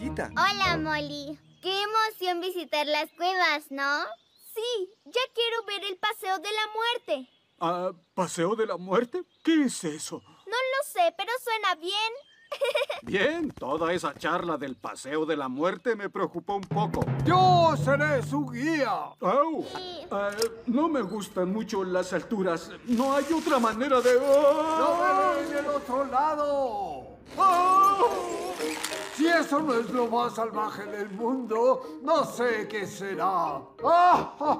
Hola, Molly. Qué emoción visitar las cuevas, ¿no? Sí, ya quiero ver el Paseo de la Muerte. Ah, ¿Paseo de la Muerte? ¿Qué es eso? No lo sé, pero suena bien. Bien, toda esa charla del Paseo de la Muerte me preocupó un poco. ¡Yo seré su guía! Eh, no me gustan mucho las alturas. No hay otra manera de... ¡No el otro lado! eso no es lo más salvaje del mundo, no sé qué será. ¡Ah!